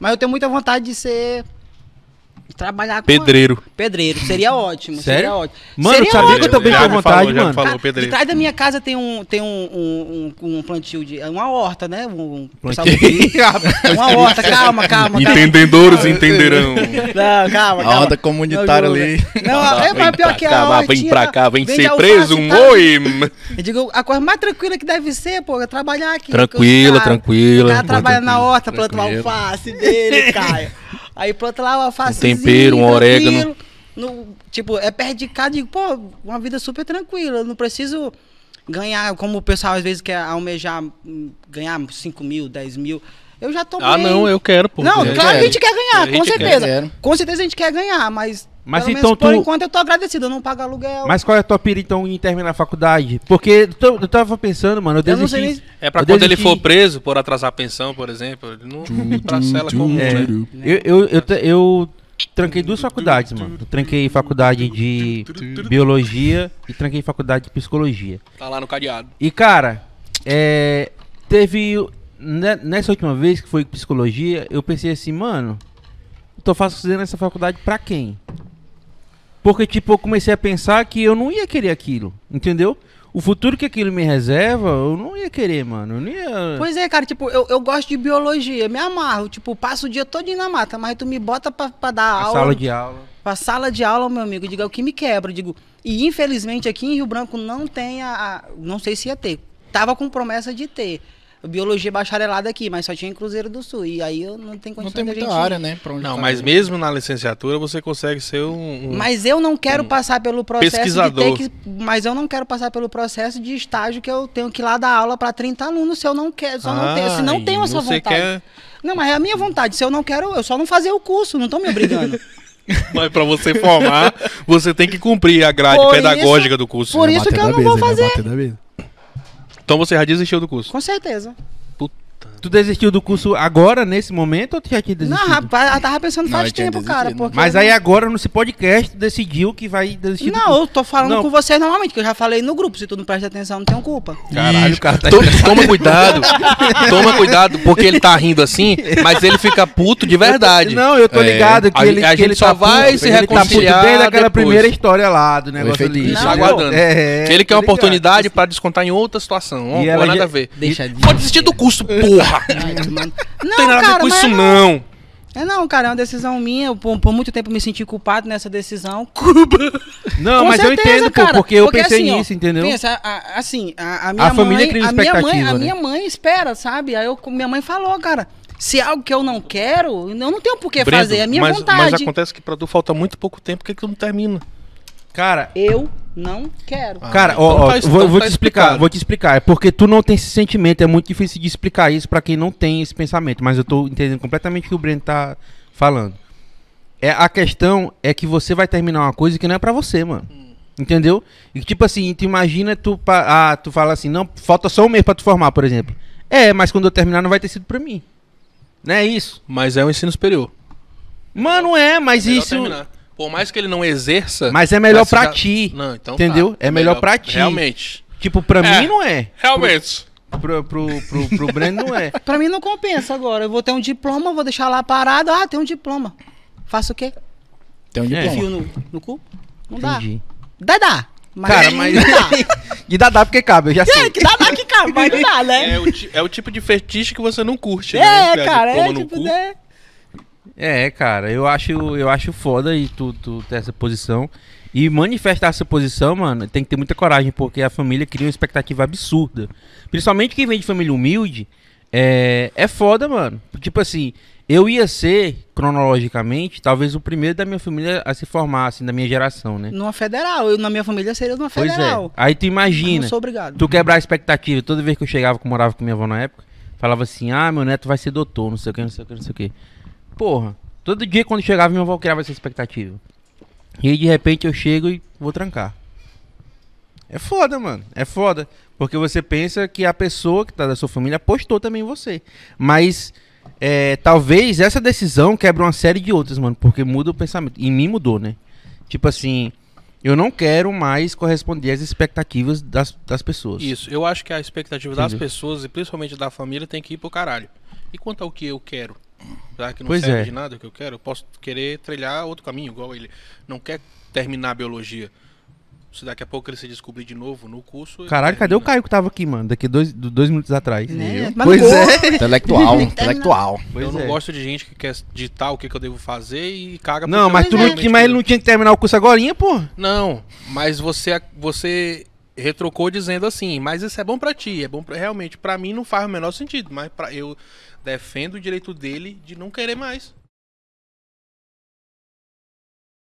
Mas eu tenho muita vontade de ser Trabalhar com pedreiro. Uma... Pedreiro, seria ótimo. Sério? Seria ótimo. Mano, seria sabia ótimo. que eu também tô à vontade, falou, mano. Falou, ah, pedreiro. da minha casa tem um, tem um, um, um plantio de. Uma horta, né? Um, um ah, uma é horta, calma, calma. Entendedores calma. entenderão. Não, calma, calma. A horta comunitária ali. Não, é mais pior que a horta. Vem pra tá cá, vem ser preso, um oi. Eu digo, a coisa mais tranquila que deve ser, pô, é trabalhar aqui. Tranquila, tranquila. O cara trabalha na horta, planta o alface dele, Caio. Aí planta lá o alface Um tempero, um orégano. No, tipo, é perto de casa, digo, pô, uma vida super tranquila. Não preciso ganhar, como o pessoal às vezes quer almejar, hum, ganhar 5 mil, 10 mil. Eu já tô Ah, bem. não, eu quero, pô. Não, claro que a gente quer ganhar, com certeza. Quer. Com certeza a gente quer ganhar, mas mas Pelo então por tu... enquanto eu tô agradecido, eu não pago aluguel. Mas qual é a tua pira então em terminar a faculdade? Porque eu, eu tava pensando, mano, eu desisti. Eu nem... É pra eu quando desisti... ele for preso por atrasar a pensão, por exemplo, ele não parcela comum, é. né? Eu, eu, eu, eu tranquei duas faculdades, mano. Eu tranquei faculdade de biologia e tranquei faculdade de psicologia. Tá lá no cadeado. E cara, é, teve né, nessa última vez que foi psicologia, eu pensei assim, mano, eu tô fazendo essa faculdade pra quem? Porque, tipo, eu comecei a pensar que eu não ia querer aquilo, entendeu? O futuro que aquilo me reserva, eu não ia querer, mano. Eu não ia... Pois é, cara, tipo, eu, eu gosto de biologia, me amarro. Tipo, passo o dia todo na mata, mas tu me bota pra, pra dar a aula. Sala de aula. Pra sala de aula, meu amigo, diga é o que me quebra. Digo, e infelizmente aqui em Rio Branco não tem a não sei se ia ter. Tava com promessa de ter biologia é bacharelada aqui, mas só tinha em Cruzeiro do Sul. E aí eu não tenho condições Não tem muita gente... área, né? onde não, tá mas mesmo mesmo na licenciatura você consegue ser um. um mas eu não quero um passar pelo processo pesquisador. de ter que, mas eu não quero passar pelo processo de estágio que eu tenho que ir lá dar aula para 30 alunos se eu não quero, se ah, não tenho, se não ah, tenho essa vontade. Quer... Não, mas é a minha vontade, se eu não quero, eu só não fazer o curso, não estão me obrigando. mas para você formar, você tem que cumprir a grade por pedagógica isso, do curso. Por é isso que eu não vou né? é fazer. Então você já desistiu do curso? Com certeza. Tu desistiu do curso agora, nesse momento, ou tu já tinha desistido? Não, rapaz, eu tava pensando faz não, tempo, cara. Porque... Mas aí agora, nesse podcast, tu decidiu que vai desistir Não, eu tô falando não. com vocês normalmente, que eu já falei no grupo. Se tu não presta atenção, não tem culpa. Caralho, o cara tá Toma cuidado, toma cuidado, porque ele tá rindo assim, mas ele fica puto de verdade. não, eu tô é. ligado é, que a, ele, a que gente ele só tá vai puto, se tá reconciliar tá daquela desde aquela depois. primeira história lá do negócio ali. Isso, aguardando. É, que ele quer uma oportunidade pra descontar em outra situação. Não, tem nada a ver. Deixa Pode desistir do curso, porra. Porra! Não, não tem nada cara, a ver com isso, é não. É não, cara, é uma decisão minha. Eu, por, por, muito tempo me senti culpado nessa decisão. Cuba. Não, mas certeza, eu entendo, cara, porque eu porque pensei assim, nisso, entendeu? Pensa, a, a, assim, a, a minha família mãe, cria a minha mãe, né? minha mãe espera, sabe? Aí eu, minha mãe falou, cara, se é algo que eu não quero, eu não tenho por que fazer, é a minha mas, vontade. Mas acontece que para tu falta muito pouco tempo, por que, que tu não termina? Cara, eu não quero. Ah, Cara, né? ó, então ó, tá, vou, então vou tá te explicar, explicado. vou te explicar. É porque tu não tem esse sentimento, é muito difícil de explicar isso para quem não tem esse pensamento, mas eu tô entendendo completamente o que o Breno tá falando. É, a questão é que você vai terminar uma coisa que não é para você, mano. Hum. Entendeu? E tipo assim, tu imagina, tu, ah, tu fala assim, não, falta só um mês pra tu formar, por exemplo. É, mas quando eu terminar não vai ter sido pra mim. Não é isso? Mas é um ensino superior. Mano, é, mas é isso. Terminar. Por mais que ele não exerça. Mas é melhor pra ti. Não, então. Entendeu? Tá. É melhor, pra ti. Realmente. Tipo, pra é, mim não é. Realmente. Pro, pro, pro, pro, pro Breno não é. pra mim não compensa agora. Eu vou ter um diploma, vou deixar lá parado. Ah, tem um diploma. Faço o quê? Tem um é. diploma. no, no cu? Não Entendi. dá. Dá, dá. Mas Cara, mas. E dá, dá porque cabe, eu já é, sei. É, que dá, dá que cabe, mas não dá, né? É o, é o tipo de fetiche que você não curte. É, né? cara, é, tipo, é. É, cara, eu acho, eu acho foda e tu, tu ter essa posição. E manifestar essa posição, mano, tem que ter muita coragem, porque a família cria uma expectativa absurda. Principalmente quem vem de família humilde, é, é foda, mano. Tipo assim, eu ia ser, cronologicamente, talvez o primeiro da minha família a se formar, assim, da minha geração, né? Numa federal. Eu, na minha família seria numa é. federal. É. Aí tu imagina. Eu sou obrigado. Tu quebrar a expectativa. Toda vez que eu chegava, que eu morava com minha avó na época, falava assim: ah, meu neto vai ser doutor, não sei o que, não sei o que, não sei o que. Porra, todo dia quando chegava minha avó criava essa expectativa. E aí de repente eu chego e vou trancar. É foda, mano. É foda. Porque você pensa que a pessoa que tá da sua família apostou também em você. Mas é, talvez essa decisão quebre uma série de outras, mano. Porque muda o pensamento. E me mudou, né? Tipo assim, eu não quero mais corresponder às expectativas das, das pessoas. Isso. Eu acho que a expectativa Entendeu? das pessoas, e principalmente da família, tem que ir pro caralho. E quanto ao que eu quero? Já que não pois serve é. de nada o que eu quero, eu posso querer trilhar outro caminho, igual ele não quer terminar a biologia. Se daqui a pouco ele se descobrir de novo no curso. Caralho, cadê o Caio que tava aqui, mano? Daqui dois, dois minutos atrás. Né? Pois é. Intelectual, intelectual. Pois eu não é. gosto de gente que quer ditar o que, que eu devo fazer e caga Não, mas, tu é. não mas ele não tinha que terminar o curso agora, pô? Não, mas você, você retrocou dizendo assim, mas isso é bom para ti, é bom pra... realmente para mim não faz o menor sentido, mas para eu defendo o direito dele de não querer mais.